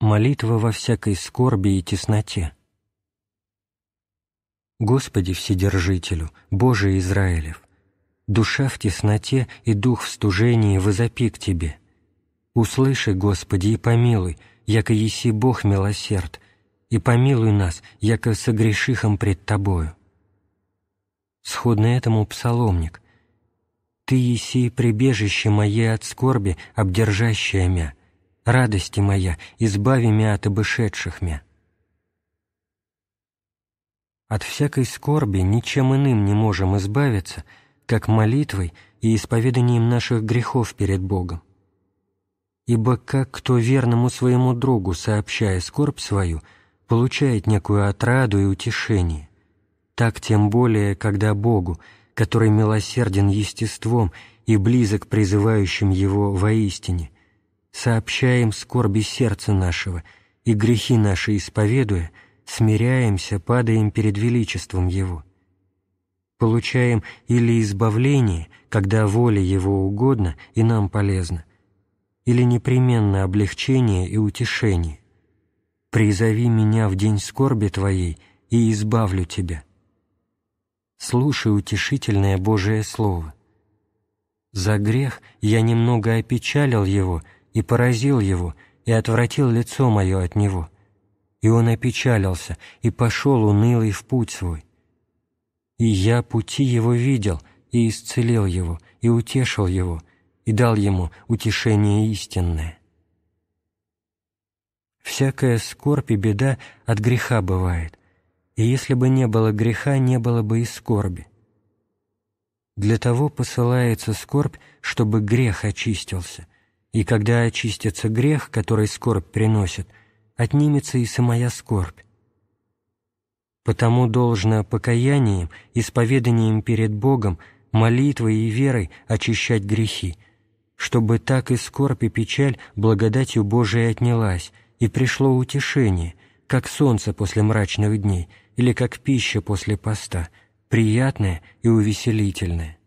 Молитва во всякой скорби и тесноте. Господи Вседержителю, Боже Израилев, душа в тесноте и дух в стужении возопи к Тебе. Услыши, Господи, и помилуй, яко еси Бог милосерд, и помилуй нас, яко согрешихом пред Тобою. Сходно этому псаломник. Ты еси прибежище мое от скорби, обдержащее мя, радости моя, избави меня от обышедших меня, От всякой скорби ничем иным не можем избавиться, как молитвой и исповеданием наших грехов перед Богом. Ибо как кто верному своему другу, сообщая скорбь свою, получает некую отраду и утешение, так тем более, когда Богу, который милосерден естеством и близок призывающим его воистине, сообщаем скорби сердца нашего и грехи наши исповедуя, смиряемся, падаем перед величеством Его. Получаем или избавление, когда воле Его угодно и нам полезно, или непременно облегчение и утешение. «Призови меня в день скорби Твоей и избавлю Тебя». Слушай утешительное Божие Слово. «За грех я немного опечалил его, и поразил его, и отвратил лицо мое от него. И он опечалился, и пошел унылый в путь свой. И я пути его видел, и исцелил его, и утешил его, и дал ему утешение истинное. Всякая скорбь и беда от греха бывает, и если бы не было греха, не было бы и скорби. Для того посылается скорбь, чтобы грех очистился, и когда очистится грех, который скорбь приносит, отнимется и самая скорбь. Потому должно покаянием, исповеданием перед Богом, молитвой и верой очищать грехи, чтобы так и скорбь и печаль благодатью Божией отнялась, и пришло утешение, как солнце после мрачных дней или как пища после поста, приятное и увеселительное.